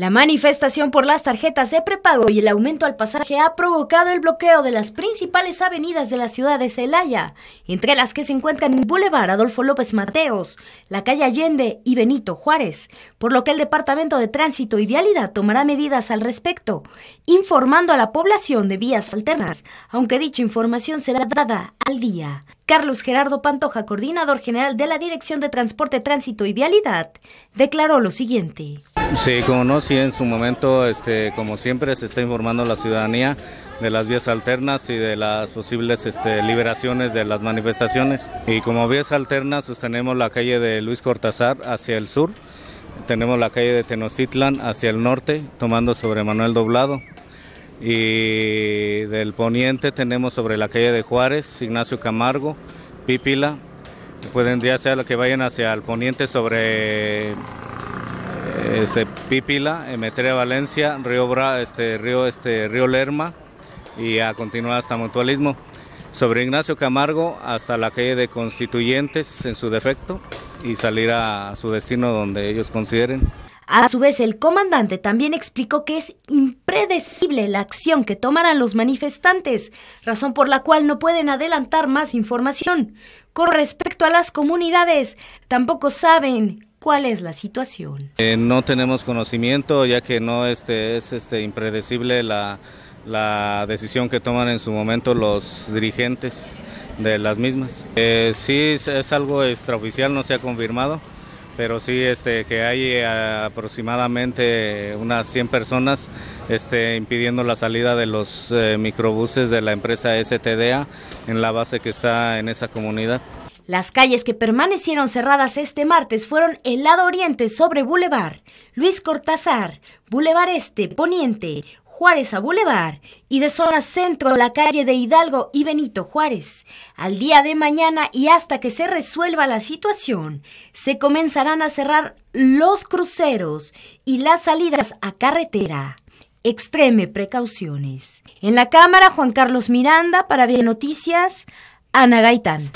La manifestación por las tarjetas de prepago y el aumento al pasaje ha provocado el bloqueo de las principales avenidas de la ciudad de Celaya, entre las que se encuentran el Boulevard Adolfo López Mateos, la calle Allende y Benito Juárez, por lo que el Departamento de Tránsito y Vialidad tomará medidas al respecto, informando a la población de vías alternas, aunque dicha información será dada al día. Carlos Gerardo Pantoja, coordinador general de la Dirección de Transporte, Tránsito y Vialidad, declaró lo siguiente. Sí, como no, sí, en su momento, este, como siempre, se está informando la ciudadanía de las vías alternas y de las posibles este, liberaciones de las manifestaciones. Y como vías alternas, pues tenemos la calle de Luis Cortázar hacia el sur, tenemos la calle de Tenochtitlan hacia el norte, tomando sobre Manuel Doblado. Y del poniente tenemos sobre la calle de Juárez, Ignacio Camargo, Pípila. Pueden ya sea que vayan hacia el poniente sobre este, Pípila, Emetria, eh, Valencia, Río Bra, este, Río, este, Río Lerma y a continuar hasta Mutualismo. Sobre Ignacio Camargo hasta la calle de Constituyentes en su defecto y salir a su destino donde ellos consideren. A su vez, el comandante también explicó que es impredecible la acción que tomarán los manifestantes, razón por la cual no pueden adelantar más información. Con respecto a las comunidades, tampoco saben cuál es la situación. Eh, no tenemos conocimiento ya que no este, es este, impredecible la, la decisión que toman en su momento los dirigentes de las mismas. Eh, sí es, algo extraoficial, no se ha confirmado, pero sí este, que hay eh, aproximadamente unas 100 personas este, impidiendo la salida de los microbuses de la empresa STDA en la base que está en esa comunidad. Las calles que permanecieron cerradas este martes fueron el lado oriente sobre Boulevard, Luis Cortázar, Boulevard Este, Poniente, Juárez a Boulevard y de zona centro la calle de Hidalgo y Benito Juárez. Al día de mañana y hasta que se resuelva la situación, se comenzarán a cerrar los cruceros y las salidas a carretera extreme precauciones. En la cámara, Juan Carlos Miranda para Bien Noticias, Ana Gaitán.